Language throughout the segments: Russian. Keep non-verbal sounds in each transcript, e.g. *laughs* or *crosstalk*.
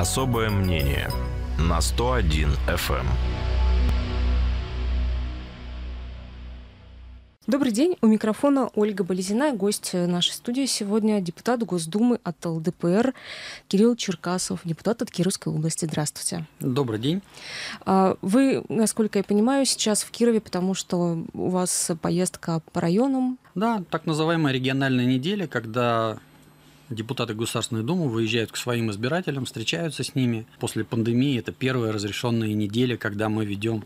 Особое мнение на 101 FM. Эм. Добрый день. У микрофона Ольга Болезина. Гость нашей студии сегодня депутат Госдумы от ЛДПР Кирилл Черкасов, депутат от Кировской области. Здравствуйте. Добрый день. А, вы, насколько я понимаю, сейчас в Кирове, потому что у вас поездка по районам. Да, так называемая региональная неделя, когда депутаты Государственной Думы выезжают к своим избирателям, встречаются с ними. После пандемии это первая разрешенная неделя, когда мы ведем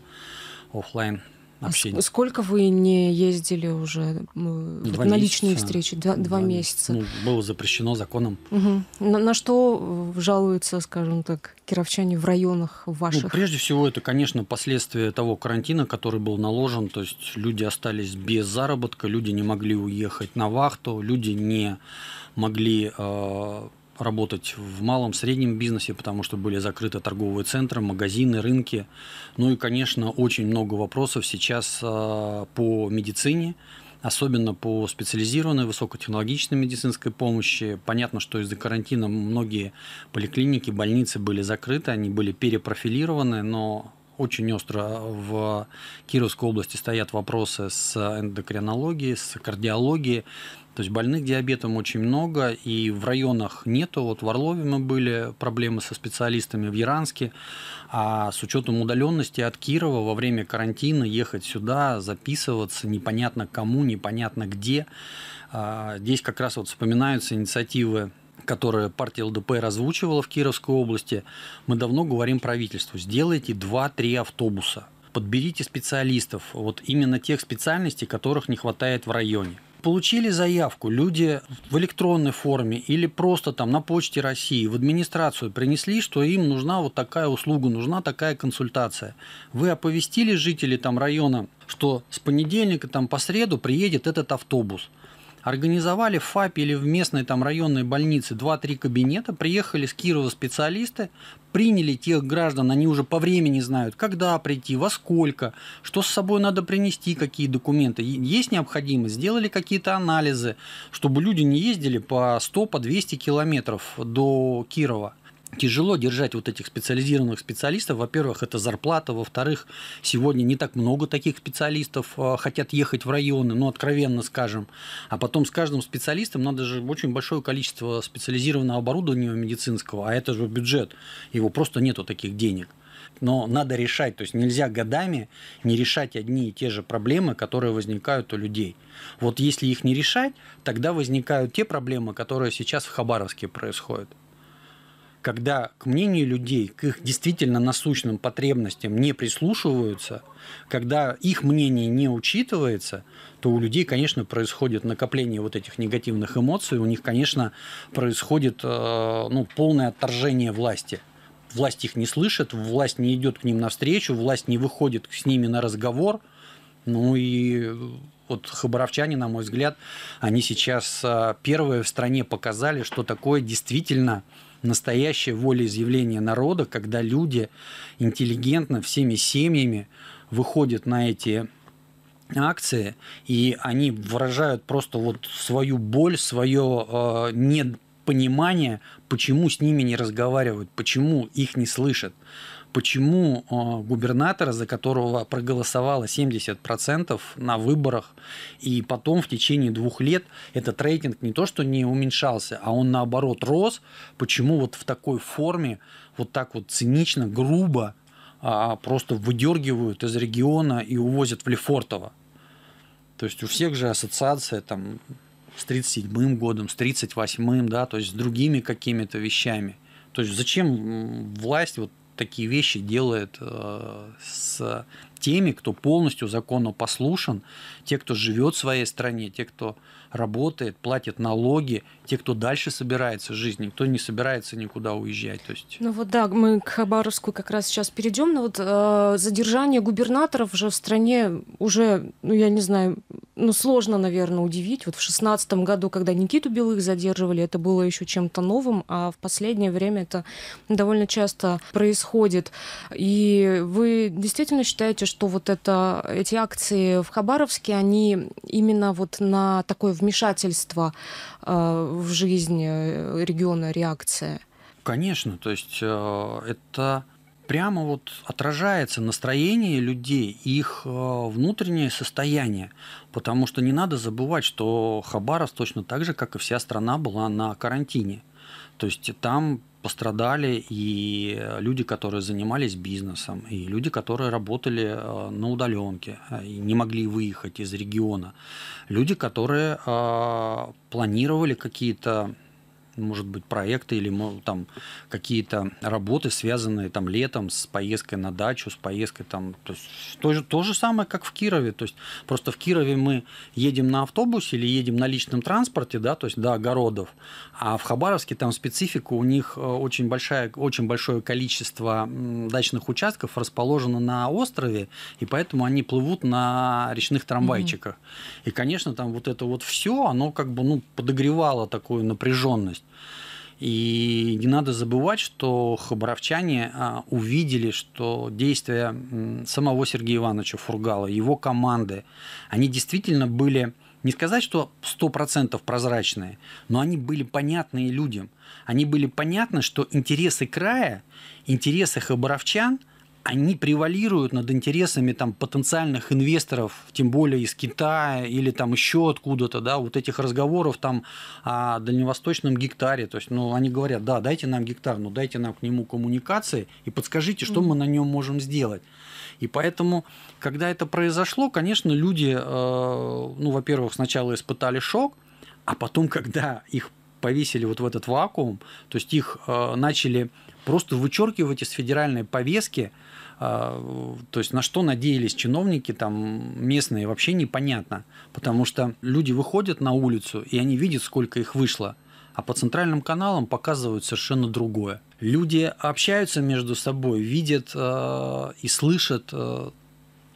офлайн общения. А сколько вы не ездили уже ну, два на месяца. личные встречи? Два, два, два месяца. месяца. Ну, было запрещено законом. Угу. На, на что э, жалуются, скажем так, кировчане в районах ну, ваших? Ну, прежде всего, это, конечно, последствия того карантина, который был наложен. То есть люди остались без заработка, люди не могли уехать на вахту, люди не могли... Э работать в малом, среднем бизнесе, потому что были закрыты торговые центры, магазины, рынки. Ну и, конечно, очень много вопросов сейчас а, по медицине, особенно по специализированной высокотехнологичной медицинской помощи. Понятно, что из-за карантина многие поликлиники, больницы были закрыты, они были перепрофилированы, но очень остро в Кировской области стоят вопросы с эндокринологией, с кардиологией. То есть больных диабетом очень много, и в районах нету. Вот в Орлове мы были, проблемы со специалистами в Яранске. А с учетом удаленности от Кирова во время карантина ехать сюда, записываться непонятно кому, непонятно где. А, здесь как раз вот вспоминаются инициативы которые партия ЛДП разучивала в Кировской области, мы давно говорим правительству, сделайте 2-3 автобуса, подберите специалистов, вот именно тех специальностей, которых не хватает в районе получили заявку люди в электронной форме или просто там на почте России в администрацию принесли, что им нужна вот такая услуга, нужна такая консультация. Вы оповестили жителей там района, что с понедельника там по среду приедет этот автобус – Организовали в ФАПе или в местной там районной больнице 2-3 кабинета, приехали с Кирова специалисты, приняли тех граждан, они уже по времени знают, когда прийти, во сколько, что с собой надо принести, какие документы. Есть необходимость, сделали какие-то анализы, чтобы люди не ездили по 100, по 200 километров до Кирова тяжело держать вот этих специализированных специалистов. Во-первых, это зарплата. Во-вторых, сегодня не так много таких специалистов а, хотят ехать в районы, ну, откровенно скажем. А потом с каждым специалистом надо же очень большое количество специализированного оборудования медицинского, а это же бюджет. Его просто нету таких денег но надо решать. То есть нельзя годами не решать одни и те же проблемы, которые возникают у людей. Вот если их не решать, тогда возникают те проблемы, которые сейчас в Хабаровске происходят когда к мнению людей, к их действительно насущным потребностям не прислушиваются, когда их мнение не учитывается, то у людей, конечно, происходит накопление вот этих негативных эмоций, у них, конечно, происходит э, ну, полное отторжение власти. Власть их не слышит, власть не идет к ним навстречу, власть не выходит с ними на разговор. Ну и вот хабаровчане, на мой взгляд, они сейчас э, первые в стране показали, что такое действительно настоящее волеизъявление народа, когда люди интеллигентно всеми семьями выходят на эти акции, и они выражают просто вот свою боль, свое э, непонимание, почему с ними не разговаривают, почему их не слышат почему а, губернатора, за которого проголосовало 70% на выборах, и потом в течение двух лет этот рейтинг не то что не уменьшался, а он наоборот рос, почему вот в такой форме, вот так вот цинично, грубо а, просто выдергивают из региона и увозят в Лефортово. То есть у всех же ассоциация там с 37-м годом, с 38-м, да, то есть с другими какими-то вещами. То есть зачем власть вот такие вещи делает э, с теми, кто полностью законно послушен, те, кто живет в своей стране, те, кто работает, платит налоги, те, кто дальше собирается жить, никто не собирается никуда уезжать. То есть... Ну вот да, мы к Хабаровску как раз сейчас перейдем, но вот э, задержание губернаторов уже в стране уже, ну я не знаю, ну, сложно, наверное, удивить. Вот в шестнадцатом году, когда Никиту Белых задерживали, это было еще чем-то новым, а в последнее время это довольно часто происходит. И вы действительно считаете, что вот это, эти акции в Хабаровске, они именно вот на такое вмешательство э, в жизнь э, региона реакция? Конечно, то есть э, это прямо вот отражается настроение людей, их э, внутреннее состояние. Потому что не надо забывать, что Хабаровск точно так же, как и вся страна, была на карантине. То есть там пострадали и люди, которые занимались бизнесом, и люди, которые работали э, на удаленке э, и не могли выехать из региона, люди, которые планировали какие-то может быть, проекты или там какие-то работы, связанные там летом с поездкой на дачу, с поездкой там, то есть то же, то же самое, как в Кирове, то есть просто в Кирове мы едем на автобусе или едем на личном транспорте, да, то есть до огородов, а в Хабаровске там специфика, у них э, очень, большая, очень большое количество дачных участков расположено на острове, и поэтому они плывут на речных трамвайчиках. Mm-hmm. И, конечно, там вот это вот все, оно как бы ну, подогревало такую напряженность. И не надо забывать, что хабаровчане а, увидели, что действия самого Сергея Ивановича Фургала, его команды, они действительно были не сказать, что 100% прозрачные, но они были понятны людям. Они были понятны, что интересы края, интересы хабаровчан – они превалируют над интересами там, потенциальных инвесторов, тем более из Китая или там еще откуда-то, да, вот этих разговоров там о дальневосточном гектаре. То есть, ну, они говорят, да, дайте нам гектар, но дайте нам к нему коммуникации и подскажите, что мы на нем можем сделать. И поэтому, когда это произошло, конечно, люди, э, ну, во-первых, сначала испытали шок, а потом, когда их повесили вот в этот вакуум, то есть их э, начали просто вычеркивать из федеральной повестки, а, то есть на что надеялись чиновники там местные, вообще непонятно. Потому что люди выходят на улицу, и они видят, сколько их вышло. А по центральным каналам показывают совершенно другое. Люди общаются между собой, видят э, и слышат э,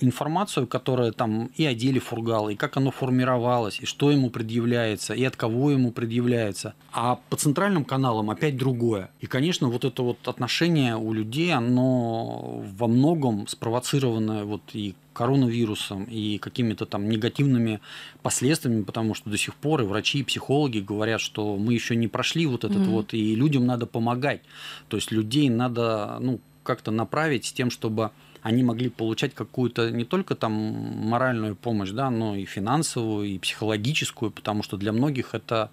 информацию, которая там и о деле Фургала, и как оно формировалось, и что ему предъявляется, и от кого ему предъявляется. А по центральным каналам опять другое. И, конечно, вот это вот отношение у людей, оно во многом спровоцированное вот и коронавирусом и какими-то там негативными последствиями, потому что до сих пор и врачи, и психологи говорят, что мы еще не прошли вот этот mm-hmm. вот, и людям надо помогать. То есть людей надо, ну, как-то направить с тем, чтобы они могли получать какую-то не только там моральную помощь, да, но и финансовую, и психологическую, потому что для многих это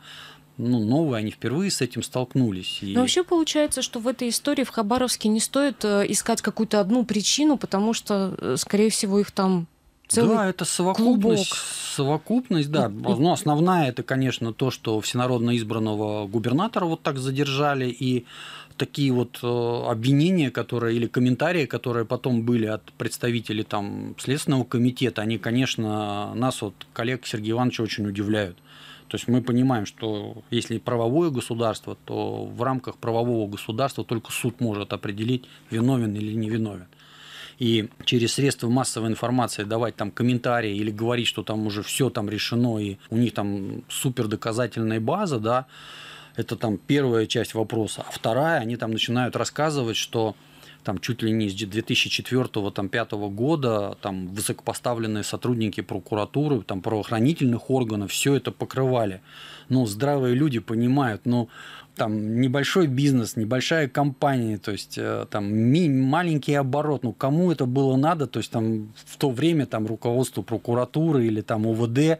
ну, новые, они впервые с этим столкнулись. И... Но вообще получается, что в этой истории в Хабаровске не стоит э, искать какую-то одну причину, потому что, э, скорее всего, их там целый Да, это совокупность, клубок. совокупность, да. Ну, основная это, конечно, то, что всенародно избранного губернатора вот так задержали, и такие вот э, обвинения, которые или комментарии, которые потом были от представителей там Следственного комитета, они, конечно, нас, вот коллег Сергея Ивановича, очень удивляют. То есть мы понимаем, что если правовое государство, то в рамках правового государства только суд может определить, виновен или невиновен и через средства массовой информации давать там комментарии или говорить, что там уже все там решено и у них там супер доказательная база, да, это там первая часть вопроса. А вторая, они там начинают рассказывать, что там чуть ли не с 2004-2005 года, там высокопоставленные сотрудники прокуратуры, там правоохранительных органов, все это покрывали. Ну, здравые люди понимают, ну, там небольшой бизнес, небольшая компания, то есть э, там маленький оборот, ну, кому это было надо, то есть там в то время там руководству прокуратуры или там ОВД,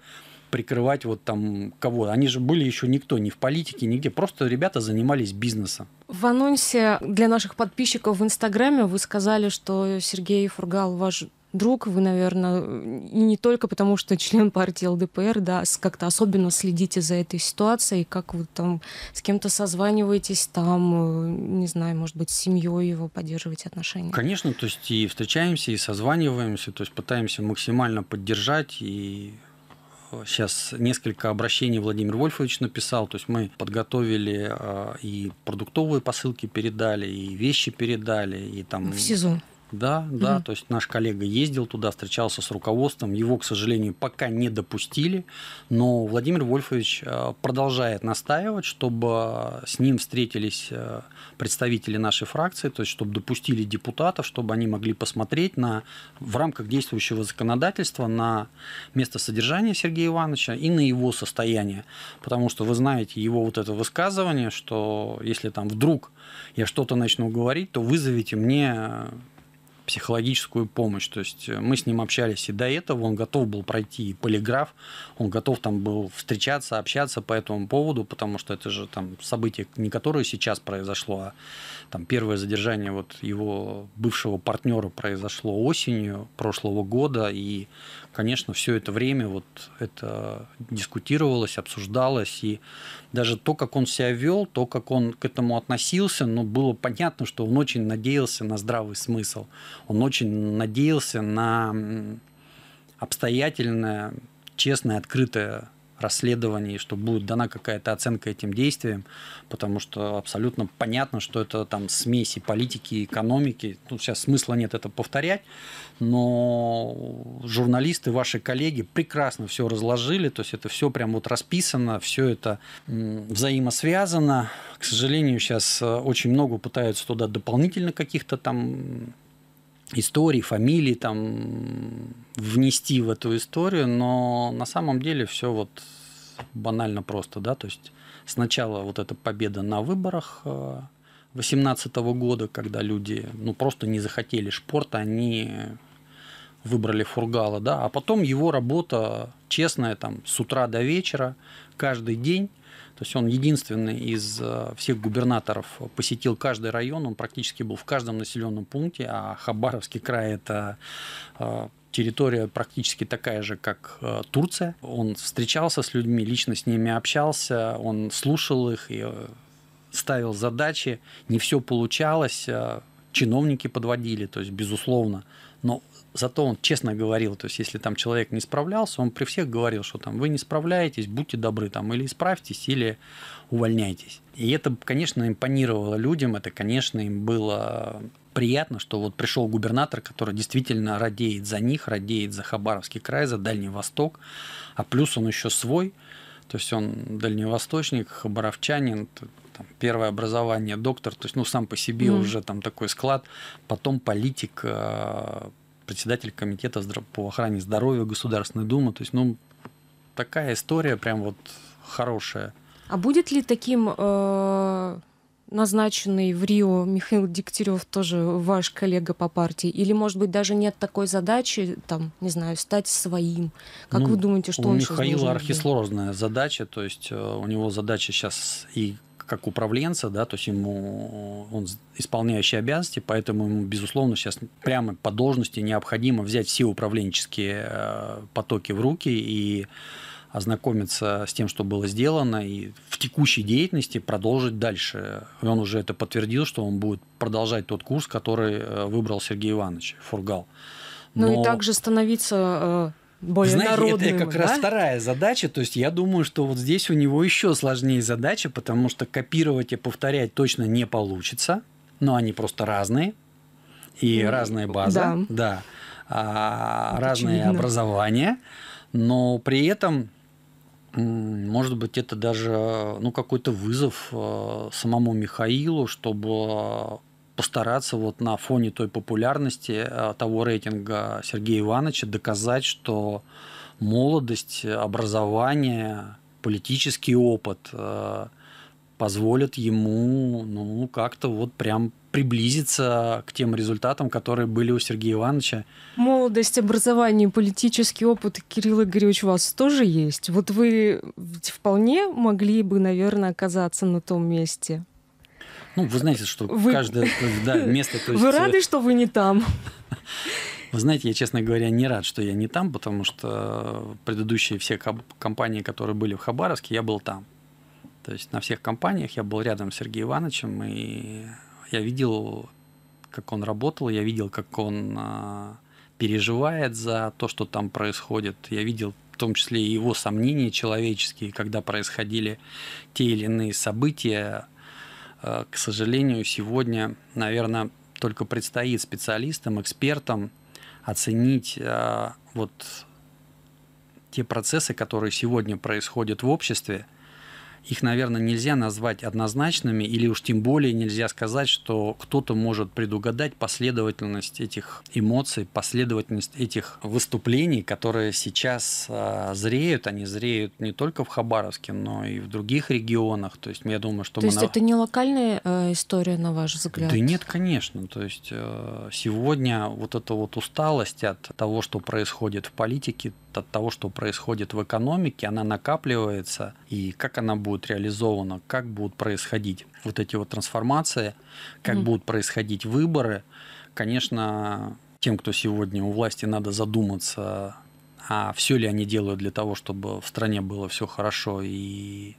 прикрывать вот там кого. Они же были еще никто, ни в политике, нигде. Просто ребята занимались бизнесом. В анонсе для наших подписчиков в Инстаграме вы сказали, что Сергей Фургал ваш друг, вы, наверное, не только потому, что член партии ЛДПР, да, как-то особенно следите за этой ситуацией, как вы там с кем-то созваниваетесь, там, э, не знаю, может быть, с семьей его поддерживаете отношения. Конечно, то есть и встречаемся, и созваниваемся, то есть пытаемся максимально поддержать и сейчас несколько обращений Владимир Вольфович написал, то есть мы подготовили а, и продуктовые посылки передали, и вещи передали, и там... В СИЗО. Да, да, угу. то есть наш коллега ездил туда, встречался с руководством, его, к сожалению, пока не допустили, но Владимир Вольфович э, продолжает настаивать, чтобы с ним встретились э, представители нашей фракции, то есть чтобы допустили депутатов, чтобы они могли посмотреть на, в рамках действующего законодательства на место содержания Сергея Ивановича и на его состояние, потому что вы знаете его вот это высказывание, что если там вдруг я что-то начну говорить, то вызовите мне психологическую помощь. То есть э, мы с ним общались и до этого, он готов был пройти и полиграф, он готов там был встречаться, общаться по этому поводу, потому что это же там событие, не которое сейчас произошло, а там первое задержание вот его бывшего партнера произошло осенью прошлого года, и, конечно, все это время вот это дискутировалось, обсуждалось, и даже то, как он себя вел, то, как он к этому относился, ну, было понятно, что он очень надеялся на здравый смысл он очень надеялся на обстоятельное, честное, открытое расследований, что будет дана какая-то оценка этим действиям, потому что абсолютно понятно, что это там смесь и политики, и экономики. Тут сейчас смысла нет это повторять, но журналисты, ваши коллеги прекрасно все разложили, то есть это все прям вот расписано, все это взаимосвязано. К сожалению, сейчас э, очень много пытаются туда дополнительно каких-то там историй, фамилий там внести в эту историю, но на самом деле все вот банально просто, да, то есть сначала вот эта победа на выборах 2018 э, года, когда люди ну, просто не захотели шпорта, они выбрали Фургала, да, а потом его работа честное там с утра до вечера, каждый день. То есть он единственный из э, всех губернаторов посетил каждый район, он практически был в каждом населенном пункте, а Хабаровский край – это э, территория практически такая же, как э, Турция. Он встречался с людьми, лично с ними общался, он слушал их и ставил задачи, не все получалось, чиновники подводили, то есть, безусловно. Но зато он честно говорил, то есть если там человек не справлялся, он при всех говорил, что там вы не справляетесь, будьте добры, там или исправьтесь, или увольняйтесь. И это, конечно, импонировало людям, это, конечно, им было приятно, что вот пришел губернатор, который действительно радеет за них, радеет за Хабаровский край, за Дальний Восток, а плюс он еще свой, то есть он дальневосточник, хабаровчанин, там, первое образование, доктор, то есть, ну, сам по себе mm. уже там такой склад, потом политик, а, председатель комитета по охране здоровья Государственной Думы. То есть, ну, такая история прям вот хорошая. А будет ли таким э, назначенный в Рио Михаил Дегтярев тоже ваш коллега по партии? Или, может быть, даже нет такой задачи, там, не знаю, стать своим? Как ну, вы думаете, что у он Михаила сейчас архислорозная задача, то есть э, у него задача сейчас и как управленца, да, то есть ему он исполняющий обязанности, поэтому ему, безусловно, сейчас прямо по должности необходимо взять все управленческие э, потоки в руки и ознакомиться с тем, что было сделано, и в текущей деятельности продолжить дальше. И он уже это подтвердил, что он будет продолжать тот курс, который э, выбрал Сергей Иванович Фургал. Но... Ну и также становиться э, более Знаете, народным. Это как да? раз вторая задача. То есть я думаю, что вот здесь у него еще сложнее задача, потому что копировать и повторять точно не получится. Но они просто разные. И mm, разная база, да. да а, разные очевидно. образования. Но при этом, может быть, это даже ну, какой-то вызов э, самому Михаилу, чтобы постараться вот на фоне той популярности э, того рейтинга Сергея Ивановича доказать, что молодость, образование, политический опыт э, позволят ему ну, как-то вот прям приблизиться к тем результатам, которые были у Сергея Ивановича. Молодость, образование, политический опыт, Кирилл Игоревич, у вас тоже есть. Вот вы вполне могли бы, наверное, оказаться на том месте. Ну, вы знаете, что вы... каждое да, место... То *laughs* есть... Вы рады, э, что вы не там? *laughs* Вы знаете, я, честно говоря, не рад, что я не там, потому что предыдущие все компании, которые были в Хабаровске, я был там. То есть на всех компаниях я был рядом с Сергеем Ивановичем, и я видел, как он работал, я видел, как он а, переживает за то, что там происходит. Я видел в том числе и его сомнения человеческие, когда происходили те или иные события, Э, к сожалению, сегодня, наверное, только предстоит специалистам, экспертам оценить э, вот те процессы, которые сегодня происходят в обществе, их, наверное, нельзя назвать однозначными, или уж тем более нельзя сказать, что кто-то может предугадать последовательность этих эмоций, последовательность этих выступлений, которые сейчас а, зреют. Они зреют не только в Хабаровске, но и в других регионах. То есть я думаю, что... То есть на... это не локальная э, история, на ваш взгляд? Да нет, конечно. То есть э, сегодня вот эта вот усталость от того, что происходит в политике, от того, что происходит в экономике, она накапливается. И как она будет будет реализовано, как будут происходить вот эти вот трансформации, как mm. будут происходить выборы. Конечно, тем, кто сегодня у власти, надо задуматься, а все ли они делают для того, чтобы в стране было все хорошо и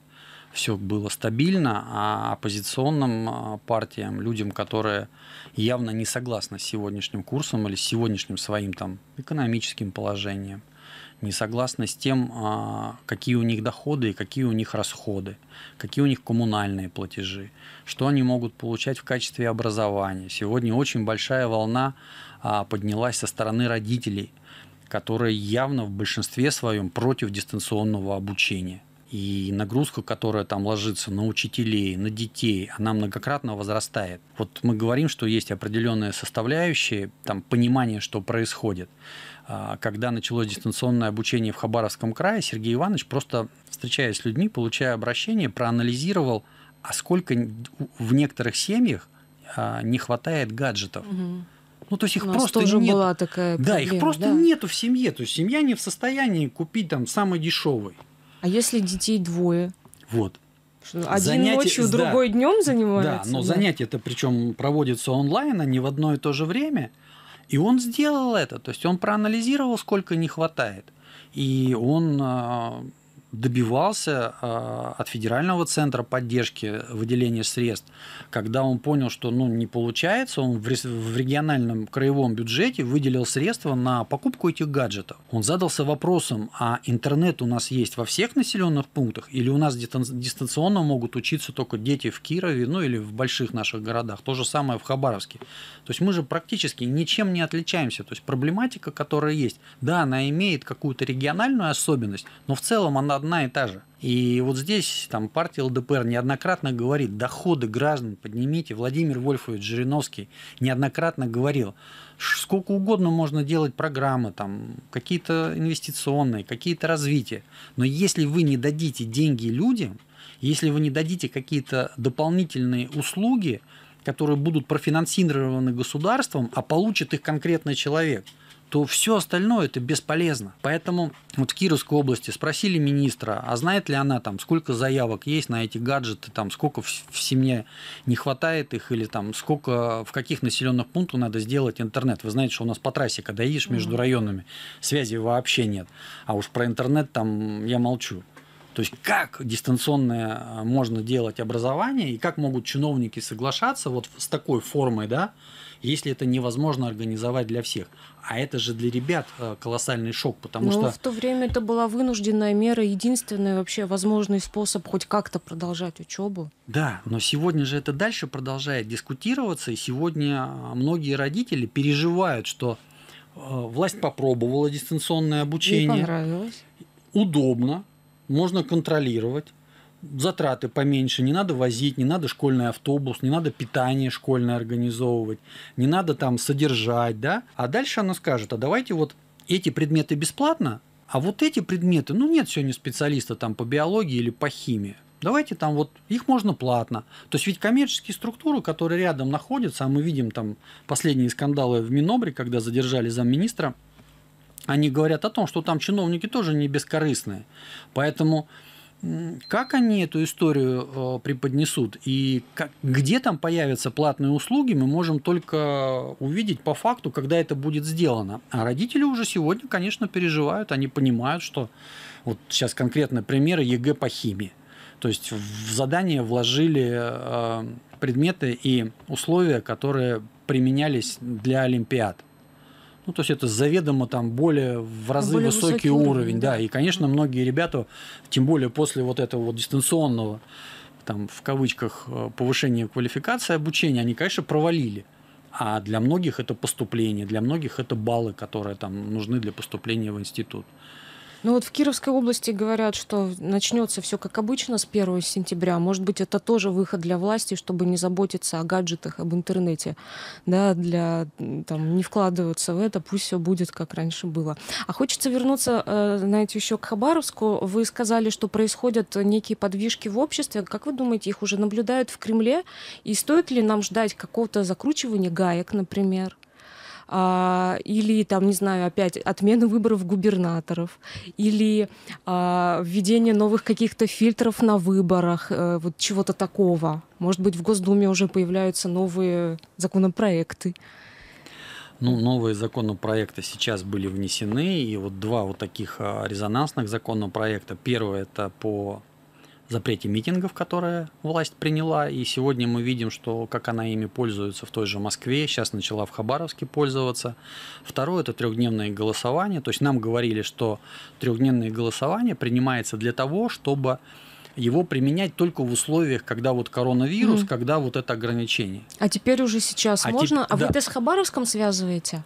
все было стабильно, а оппозиционным а, партиям, людям, которые явно не согласны с сегодняшним курсом или с сегодняшним своим там экономическим положением – не согласны с тем, а, какие у них доходы и какие у них расходы, какие у них коммунальные платежи, что они могут получать в качестве образования. Сегодня очень большая волна а, поднялась со стороны родителей, которые явно в большинстве своем против дистанционного обучения – и нагрузка, которая там ложится на учителей, на детей, она многократно возрастает. Вот мы говорим, что есть определенные составляющие, там понимание, что происходит. А, когда началось дистанционное обучение в Хабаровском крае, Сергей Иванович, просто встречаясь с людьми, получая обращение, проанализировал, а сколько в некоторых семьях а, не хватает гаджетов. Ну, то есть их У нас просто тоже нет. была такая проблема, Да, их просто да? нету в семье. То есть семья не в состоянии купить там самый дешевый. А если детей двое? Вот. Что, один занятие, ночью, да, другой днем занимается? Да, но да? занятие это причем проводится онлайн, а не в одно и то же время. И он сделал это, то есть он проанализировал, сколько не хватает. И он а, добивался а, от федерального центра поддержки выделения средств, когда он понял, что ну, не получается, он в региональном краевом бюджете выделил средства на покупку этих гаджетов. Он задался вопросом, а интернет у нас есть во всех населенных пунктах или у нас дистанционно могут учиться только дети в Кирове, ну или в больших наших городах, то же самое в Хабаровске. То есть мы же практически ничем не отличаемся, то есть проблематика, которая есть, да, она имеет какую-то региональную особенность, но в целом она одна и та же. И вот здесь там партия ЛДПР неоднократно говорит, доходы граждан поднимите. Владимир Вольфович Жириновский неоднократно говорил, сколько угодно можно делать программы, там, какие-то инвестиционные, какие-то развития. Но если вы не дадите деньги людям, если вы не дадите какие-то дополнительные услуги, которые будут профинансированы государством, а получит их конкретный человек – то все остальное это бесполезно. Поэтому вот в Кировской области спросили министра, а знает ли она там, сколько заявок есть на эти гаджеты, там, сколько в, в семье не хватает их, или там, сколько, в каких населенных пунктах надо сделать интернет. Вы знаете, что у нас по трассе, когда едешь между районами, связи вообще нет. А уж про интернет там я молчу. То есть как дистанционное а, можно делать образование и как могут чиновники соглашаться вот с такой формой, да, если это невозможно организовать для всех. А это же для ребят а, колоссальный шок, потому Но ну, что... в то время это была вынужденная мера, единственный вообще возможный способ хоть как-то продолжать учебу. Да, но сегодня же это дальше продолжает дискутироваться, и сегодня а, многие родители переживают, что власть попробовала дистанционное обучение. Не понравилось. Удобно, можно контролировать, затраты поменьше, не надо возить, не надо школьный автобус, не надо питание школьное организовывать, не надо там содержать, да. А дальше она скажет, а давайте вот эти предметы бесплатно, а вот эти предметы, ну нет сегодня специалиста там по биологии или по химии. Давайте там вот их можно платно. То есть ведь коммерческие структуры, которые рядом находятся, а мы видим там последние скандалы в Минобре, когда задержали замминистра, они говорят о том, что там чиновники тоже не бескорыстные. Поэтому как они эту историю э, преподнесут и как, где там появятся платные услуги, мы можем только увидеть по факту, когда это будет сделано. А родители уже сегодня, конечно, переживают, они понимают, что вот сейчас конкретно примеры ЕГЭ по химии. То есть в задание вложили э, предметы и условия, которые применялись для Олимпиад. Ну, то есть это заведомо там более в разы более высокий, высокий уровень, да. да. И, конечно, многие ребята, тем более после вот этого вот дистанционного, там, в кавычках, э, повышения квалификации обучения, они, конечно, провалили. А для многих это поступление, для многих это баллы, которые там нужны для поступления в институт. Ну вот в Кировской области говорят, что начнется все как обычно с 1 сентября. Может быть, это тоже выход для власти, чтобы не заботиться о гаджетах, об интернете. Да, для там, не вкладываться в это, пусть все будет как раньше было. А хочется вернуться, э, знаете, еще к Хабаровску. Вы сказали, что происходят некие подвижки в обществе. Как вы думаете, их уже наблюдают в Кремле? И стоит ли нам ждать какого-то закручивания гаек, например? а, или там, не знаю, опять отмены выборов губернаторов, или а, введение новых каких-то фильтров на выборах, а, вот чего-то такого. Может быть, в Госдуме уже появляются новые законопроекты. Ну, новые законопроекты сейчас были внесены, и вот два вот таких а, резонансных законопроекта. первое это по запрете митингов, которые власть приняла. И сегодня мы видим, что как она ими пользуется в той же Москве, сейчас начала в Хабаровске пользоваться. Второе – это трехдневные голосования. То есть нам говорили, что трехдневные голосования принимается для того, чтобы его применять только в условиях, когда вот коронавирус, mm. когда вот это ограничение. А теперь уже сейчас а можно? Теп... А вы это с Хабаровском связываете?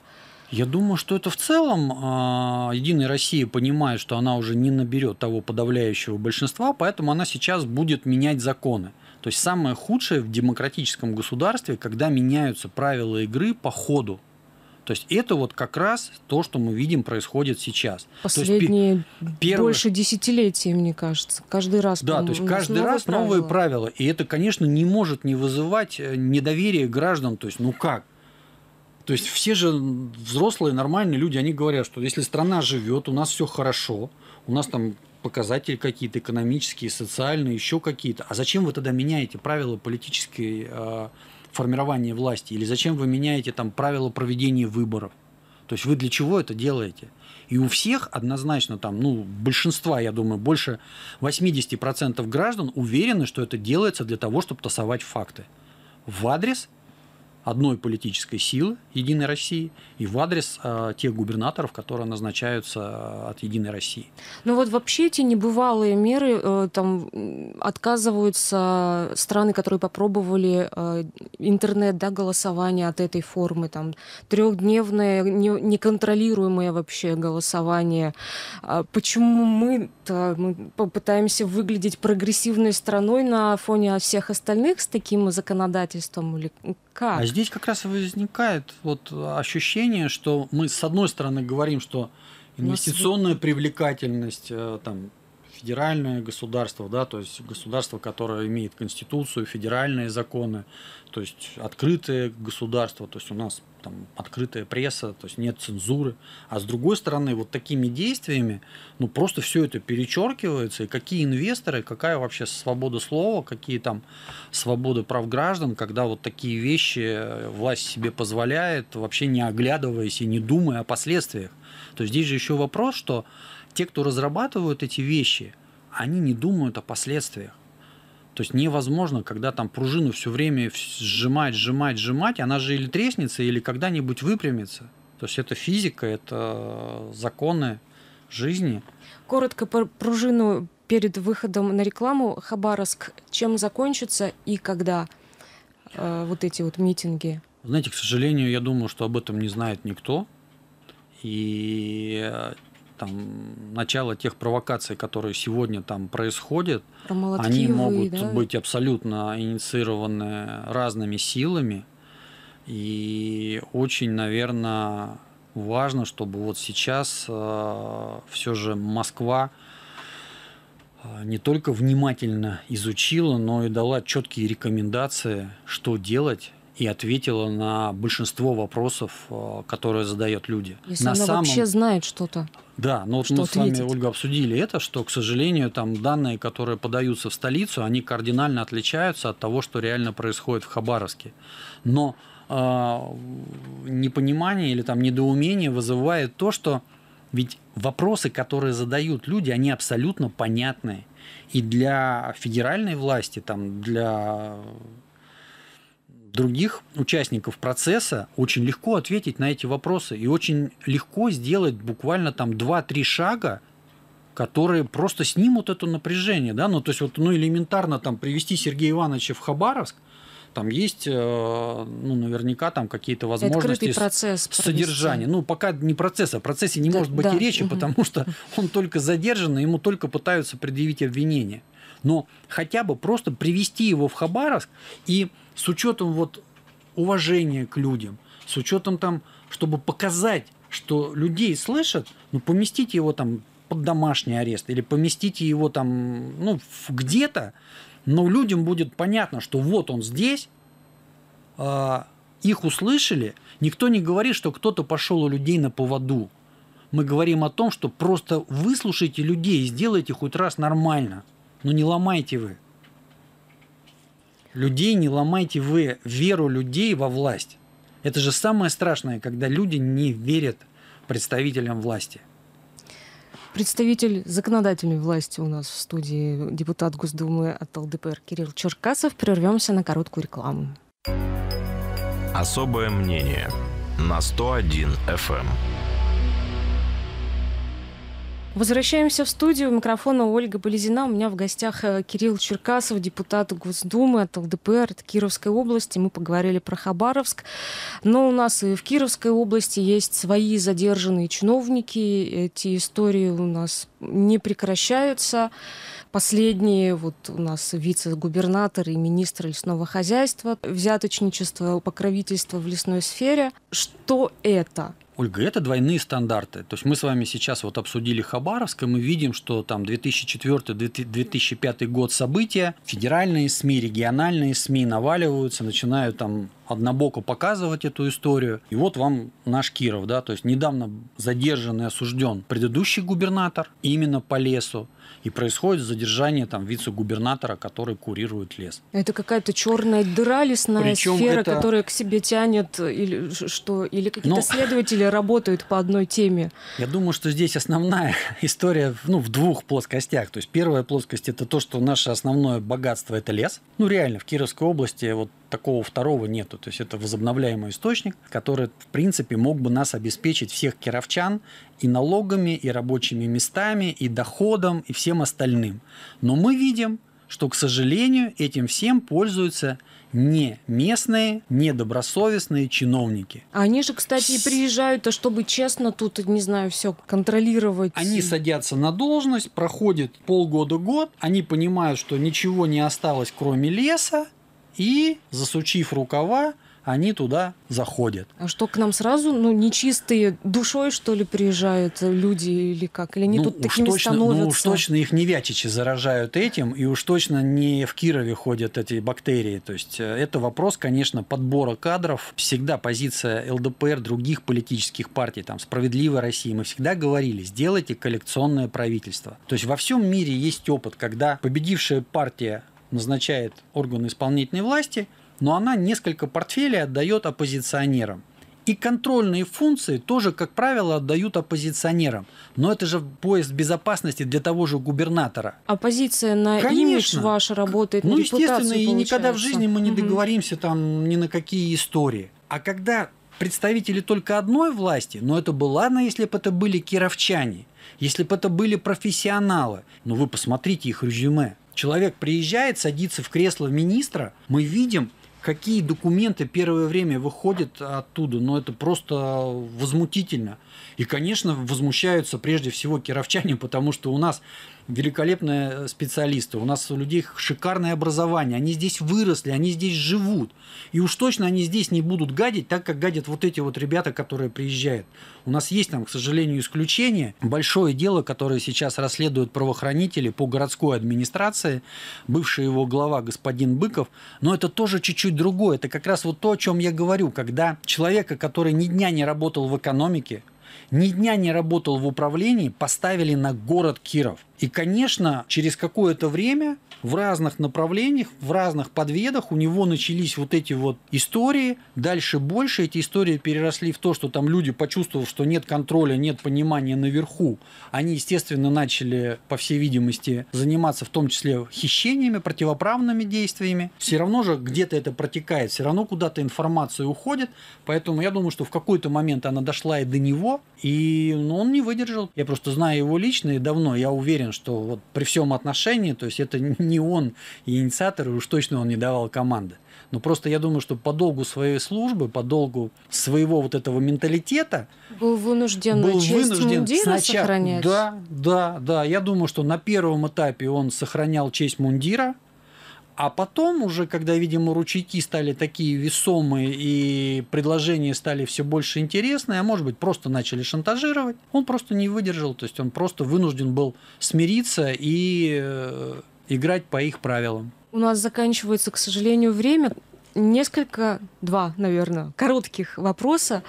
Я думаю, что это в целом э, Единая Россия понимает, что она уже не наберет того подавляющего большинства, поэтому она сейчас будет менять законы. То есть самое худшее в демократическом государстве, когда меняются правила игры по ходу. То есть это вот как раз то, что мы видим происходит сейчас. Последние есть, первых... больше десятилетия, мне кажется. Каждый раз. Да, то есть каждый раз правила. новые правила. И это, конечно, не может не вызывать э, недоверие граждан. То есть ну как? То есть все же взрослые, нормальные люди, они говорят, что если страна живет, у нас все хорошо, у нас там показатели какие-то экономические, социальные, еще какие-то. А зачем вы тогда меняете правила политической э, формирования власти? Или зачем вы меняете там правила проведения выборов? То есть вы для чего это делаете? И у всех однозначно там, ну, большинства, я думаю, больше 80% граждан уверены, что это делается для того, чтобы тасовать факты в адрес одной политической силы Единой России и в адрес э, тех губернаторов, которые назначаются а, от Единой России. Ну вот вообще эти небывалые меры э, там отказываются страны, которые попробовали э, интернет, да, голосование от этой формы, там трехдневное не, неконтролируемое вообще голосование. А почему мы, мы попытаемся выглядеть прогрессивной страной на фоне всех остальных с таким законодательством или как? А здесь как раз и возникает вот ощущение, что мы с одной стороны говорим, что инвестиционная привлекательность э, там федеральное государство, да, то есть государство, которое имеет конституцию, федеральные законы, то есть открытое государство, то есть у нас там открытая пресса, то есть нет цензуры. А с другой стороны, вот такими действиями, ну просто все это перечеркивается, и какие инвесторы, какая вообще свобода слова, какие там свободы прав граждан, когда вот такие вещи э, власть себе позволяет, вообще не оглядываясь и не думая о последствиях. То есть здесь же еще вопрос, что те, кто разрабатывают эти вещи, они не думают о последствиях. То есть невозможно, когда там пружину все время сжимать, сжимать, сжимать, она же или треснется, или когда-нибудь выпрямится. То есть это физика, это законы жизни. Коротко про пружину перед выходом на рекламу Хабаровск. Чем закончится и когда э, вот эти вот митинги? Знаете, к сожалению, я думаю, что об этом не знает никто. И там, начало тех провокаций, которые сегодня там происходят, они могут да? быть абсолютно инициированы разными силами. И очень, наверное, важно, чтобы вот сейчас э, все же Москва э, не только внимательно изучила, но и дала четкие рекомендации, что делать и ответила на большинство вопросов, э, которые задают люди. Если на она самом... вообще знает что-то. Да, но вот что мы ответить? с вами, Ольга, обсудили это, что, к сожалению, там данные, которые подаются в столицу, они кардинально отличаются от того, что реально происходит в Хабаровске. Но э, непонимание или там недоумение вызывает то, что ведь вопросы, которые задают люди, они абсолютно понятные. И для федеральной власти, там, для других участников процесса, очень легко ответить на эти вопросы и очень легко сделать буквально там 2-3 шага, которые просто снимут это напряжение, да, ну то есть вот ну элементарно там привести Сергея Ивановича в Хабаровск, там есть, э, ну, наверняка там какие-то возможности процесс содержания. Провести. Ну, пока не процесс, о процессе не да, может быть да. и речи, угу. потому что *laughs* он только задержан, и ему только пытаются предъявить обвинение. Но хотя бы просто привести его в Хабаровск и с учетом вот уважения к людям, с учетом там, чтобы показать, что людей слышат, ну, поместите его там под домашний арест или поместите его там, ну, где-то, но людям будет понятно, что вот он здесь, э, их услышали, никто не говорит, что кто-то пошел у людей на поводу. Мы говорим о том, что просто выслушайте людей, и сделайте хоть раз нормально, но ну, не ломайте вы. Людей не ломайте вы, веру людей во власть. Это же самое страшное, когда люди не верят представителям власти. Представитель законодательной власти у нас в студии депутат Госдумы от ЛДПР Кирилл Черкасов. Прервемся на короткую рекламу. Особое мнение на 101 FM. Возвращаемся в студию. У микрофона Ольга Болезина. У меня в гостях э, Кирилл Черкасов, депутат Госдумы от ЛДПР от Кировской области. Мы поговорили про Хабаровск. Но у нас и в Кировской области есть свои задержанные чиновники. Эти истории у нас не прекращаются. Последние, вот у нас вице-губернатор и министр лесного хозяйства, взяточничество, покровительство в лесной сфере. Что это? Ольга, это двойные стандарты. То есть мы с вами сейчас вот обсудили Хабаровск, и мы видим, что там 2004-2005 год события, федеральные СМИ, региональные СМИ наваливаются, начинают там однобоко показывать эту историю. И вот вам наш Киров, да, то есть недавно задержан и осужден предыдущий губернатор именно по лесу. И происходит задержание там вице-губернатора, который курирует лес. Это какая-то черная дыра лесная Причем сфера, это... которая к себе тянет или что, или какие-то Но... Ну, следователи работают по одной теме. Я думаю, что здесь основная *laughs* история ну, в двух плоскостях. То есть первая плоскость это то, что наше основное богатство это лес. Ну реально в Кировской области вот такого второго нету. То есть это возобновляемый источник, который, в принципе, мог бы нас обеспечить всех кировчан и налогами, и рабочими местами, и доходом, и всем остальным. Но мы видим, что, к сожалению, этим всем пользуются не местные, недобросовестные чиновники. Они же, кстати, и приезжают, а чтобы честно тут, не знаю, все контролировать. Они садятся на должность, проходит полгода-год, они понимают, что ничего не осталось, кроме леса, и, засучив рукава, они туда заходят. А что к нам сразу, ну, нечистые душой, что ли, приезжают люди или как? Или они ну, тут такими точно, становятся? Ну, уж точно их не вятичи заражают этим, и уж точно не в Кирове ходят эти бактерии. То есть э, это вопрос, конечно, подбора кадров. Всегда позиция ЛДПР, других политических партий, там, «Справедливой России», мы всегда говорили, сделайте коллекционное правительство. То есть во всем мире есть опыт, когда победившая партия назначает органы исполнительной власти, но она несколько портфелей отдает оппозиционерам. И контрольные функции тоже, как правило, отдают оппозиционерам. Но это же поезд безопасности для того же губернатора. Оппозиция на Конечно. имидж ваша работает ну, на Ну, естественно, получается. и никогда в жизни мы не договоримся там ни на какие истории. А когда представители только одной власти, но это бы ладно, если бы это были кировчане, если бы это были профессионалы. Но ну, вы посмотрите их резюме. Человек приезжает, садится в кресло министра, мы видим, какие документы первое время выходят оттуда, но ну, это просто возмутительно. И, конечно, возмущаются прежде всего кировчане, *laughs* потому что у нас великолепные э, специалисты, у нас у людей шикарное образование, они здесь выросли, они здесь живут. И уж точно они здесь не будут гадить, так как гадят вот эти вот ребята, которые приезжают. У нас есть там, к сожалению, исключение. Большое дело, которое сейчас расследуют правоохранители по городской администрации, бывший его глава господин Быков, но это тоже чуть-чуть другое. Это как раз вот то, о чем я говорю, когда человека, который ни дня не работал в экономике, ни дня не работал в управлении, поставили на город Киров. И, конечно, через какое-то время в разных направлениях, в разных подведах у него начались вот эти вот истории, дальше больше эти истории переросли в то, что там люди, почувствовав, что нет контроля, нет понимания наверху, они, естественно, начали, по всей видимости, заниматься в том числе хищениями, противоправными действиями. Все равно же где-то это протекает, все равно куда-то информация уходит, поэтому я думаю, что в какой-то момент она дошла и до него, и ну, он не выдержал. Я просто знаю его лично и давно, я уверен, уверен, что вот при всем отношении, то есть это не он и инициатор, и уж точно он не давал команды. Но просто я думаю, что по долгу своей службы, по долгу своего вот этого менталитета был вынужден, был честь мундира сначала, сохранять. Да, да, да. Я думаю, что на первом этапе он сохранял честь мундира, а потом уже, когда, видимо, ручейки стали такие весомые и предложения стали все больше интересные, а может быть, просто начали шантажировать, он просто не выдержал, то есть он просто вынужден был смириться и э, играть по их правилам. У нас заканчивается, к сожалению, время несколько, два, наверное, коротких вопроса.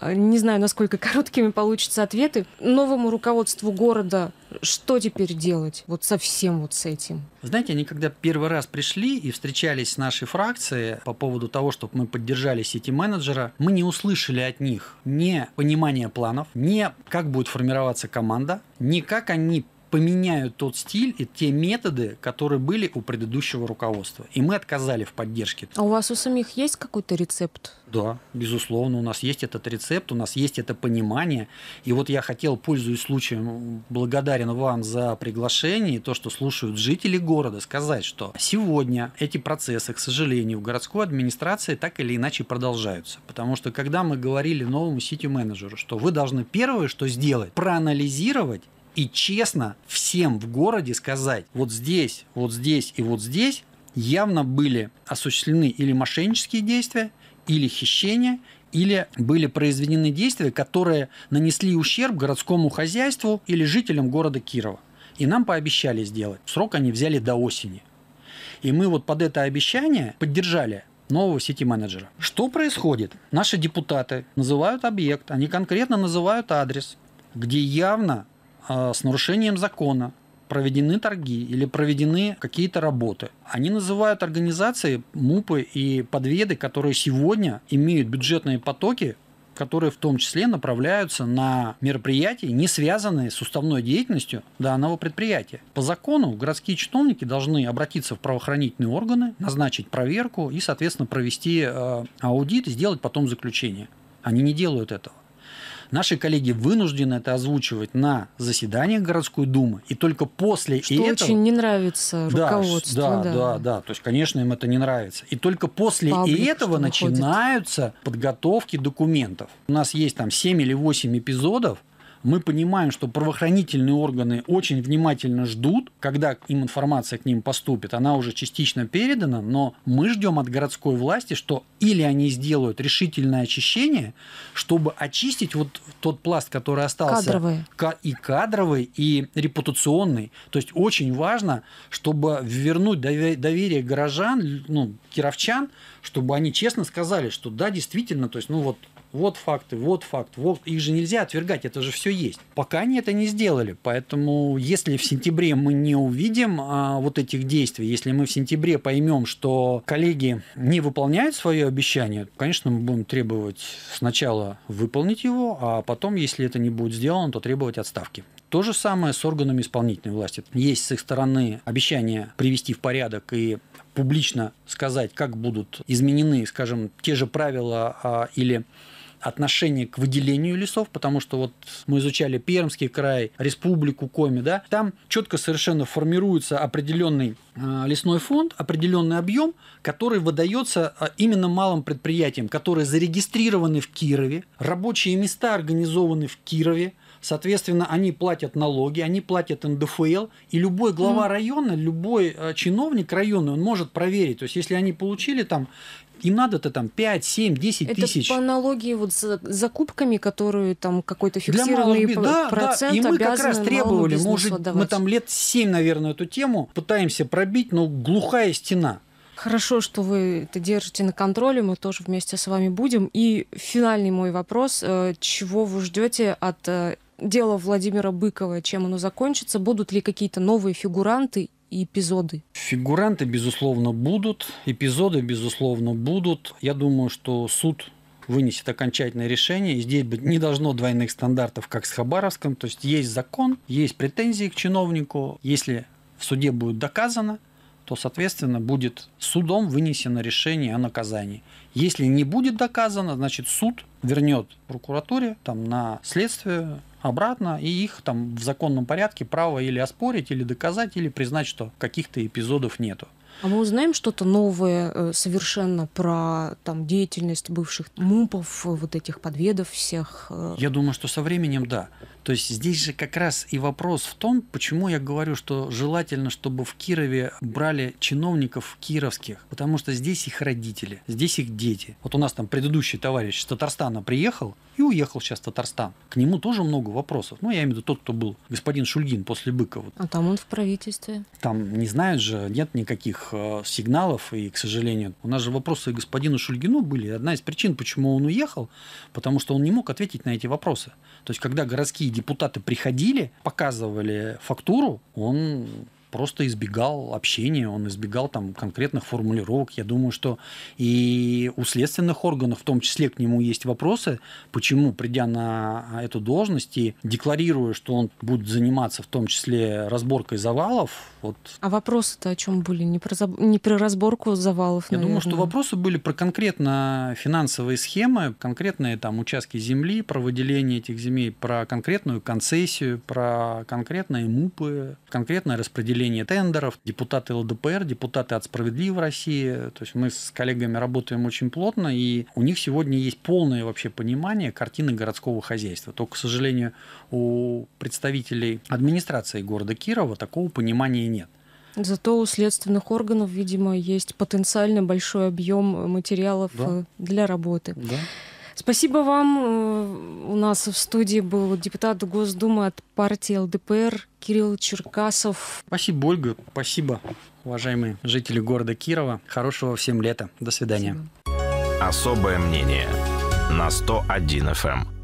Э, не знаю, насколько *laughs* короткими получатся ответы. Новому руководству города что теперь делать вот совсем вот с этим? Знаете, они когда первый раз пришли и встречались с нашей фракцией по поводу того, чтобы мы поддержали сети-менеджера, мы не услышали от них ни понимания планов, ни как будет формироваться команда, ни как они поменяют тот стиль и те методы, которые были у предыдущего руководства. И мы отказали в поддержке. А у вас у самих есть какой-то рецепт? Да, безусловно, у нас есть этот рецепт, у нас есть это понимание. И вот я хотел, пользуясь случаем, благодарен вам за приглашение и то, что слушают жители города, сказать, что сегодня эти процессы, к сожалению, в городской администрации так или иначе продолжаются. Потому что когда мы говорили новому сити-менеджеру, что вы должны первое, что сделать, проанализировать и честно всем в городе сказать, вот здесь, вот здесь и вот здесь явно были осуществлены или мошеннические действия, или хищение, или были произведены действия, которые нанесли ущерб городскому хозяйству или жителям города Кирова. И нам пообещали сделать. Срок они взяли до осени. И мы вот под это обещание поддержали нового сити-менеджера. Что происходит? Наши депутаты называют объект, они конкретно называют адрес, где явно а, с нарушением закона проведены торги или проведены какие-то работы. Они называют организации, мупы и подведы, которые сегодня имеют бюджетные потоки, которые в том числе направляются на мероприятия, не связанные с уставной деятельностью данного предприятия. По закону городские чиновники должны обратиться в правоохранительные органы, назначить проверку и, соответственно, провести э, аудит и сделать потом заключение. Они не делают этого. Наши коллеги вынуждены это озвучивать на заседаниях городской думы, и только после Что и этого... очень не нравится руководству. Да, да, да, да, То есть, конечно, им это не нравится. И только после Паблик, и этого начинаются подготовки документов. У нас есть там 7 или 8 эпизодов, мы понимаем, что правоохранительные органы очень внимательно ждут, когда им информация к ним поступит. Она уже частично передана, но мы ждем от городской власти, что или они сделают решительное очищение, чтобы очистить вот тот пласт, который остался. Кадровый. И кадровый, и репутационный. То есть очень важно, чтобы вернуть доверие горожан, ну, кировчан, чтобы они честно сказали, что да, действительно, то есть, ну вот вот факты, вот факт, вот. Их же нельзя отвергать, это же все есть. Пока они это не сделали, поэтому если в сентябре мы не увидим а, вот этих действий, если мы в сентябре поймем, что коллеги не выполняют свое обещание, конечно, мы будем требовать сначала выполнить его, а потом, если это не будет сделано, то требовать отставки. То же самое с органами исполнительной власти. Есть с их стороны обещание привести в порядок и публично сказать, как будут изменены, скажем, те же правила а, или отношение к выделению лесов, потому что вот мы изучали Пермский край, Республику Коми, да, там четко совершенно формируется определенный э, лесной фонд, определенный объем, который выдается э, именно малым предприятиям, которые зарегистрированы в Кирове, рабочие места организованы в Кирове, Соответственно, они платят налоги, они платят НДФЛ, и любой глава района, любой э, чиновник района, он может проверить. То есть, если они получили там им надо-то там 5, 7, 10 это тысяч. по аналогии вот с закупками, которые там какой-то фиксированный Для малых... да, процент да. И мы как раз требовали, мы отдавать. мы там лет 7, наверное, эту тему пытаемся пробить, но глухая стена. Хорошо, что вы это держите на контроле, мы тоже вместе с вами будем. И финальный мой вопрос, э, чего вы ждете от э, дела Владимира Быкова, чем оно закончится, будут ли какие-то новые фигуранты и эпизоды? Фигуранты, безусловно, будут, эпизоды, безусловно, будут. Я думаю, что суд вынесет окончательное решение. И здесь быть не должно двойных стандартов, как с Хабаровском. То есть есть закон, есть претензии к чиновнику. Если в суде будет доказано, то, соответственно, будет судом вынесено решение о наказании. Если не будет доказано, значит, суд вернет прокуратуре там, на следствие обратно, и их там в законном порядке право или оспорить, или доказать, или признать, что каких-то эпизодов нету. А мы узнаем что-то новое э, совершенно про там, деятельность бывших МУПов, вот этих подведов всех? Э? Я думаю, что со временем да. То есть здесь же как раз и вопрос в том, почему я говорю, что желательно, чтобы в Кирове брали чиновников кировских, потому что здесь их родители, здесь их дети. Вот у нас там предыдущий товарищ из Татарстана приехал и уехал сейчас в Татарстан. К нему тоже много вопросов. Ну, я имею в виду тот, кто был господин Шульгин после Быкова. А там он в правительстве. Там, не знают же, нет никаких э, сигналов, и, к сожалению, у нас же вопросы господину Шульгину были. Одна из причин, почему он уехал, потому что он не мог ответить на эти вопросы. То есть, когда городские депутаты приходили, показывали фактуру, он просто избегал общения, он избегал там конкретных формулировок. Я думаю, что и у следственных органов в том числе к нему есть вопросы, почему, придя на а, эту должность и декларируя, что он будет заниматься в том числе разборкой завалов. Вот. А вопросы-то о чем были? Не про, заб... не про разборку завалов, Я наверное. думаю, что вопросы были про конкретно финансовые схемы, конкретные там участки земли, про выделение этих земель, про конкретную концессию, про конкретные мупы, конкретное распределение распределение тендеров, депутаты ЛДПР, депутаты от «Справедливой России». То есть мы с коллегами работаем очень плотно, и у них сегодня есть полное вообще понимание картины городского хозяйства. Только, к сожалению, у представителей администрации города Кирова такого понимания нет. Зато у следственных органов, видимо, есть потенциально большой объем материалов да. Э, для работы. Да. Спасибо вам. Э, у нас в студии был депутат Госдумы от партии ЛДПР Кирилл Черкасов. Спасибо, Ольга. Спасибо, уважаемые жители города Кирова. Хорошего всем лета. До свидания. Спасибо. Особое мнение на 101 FM.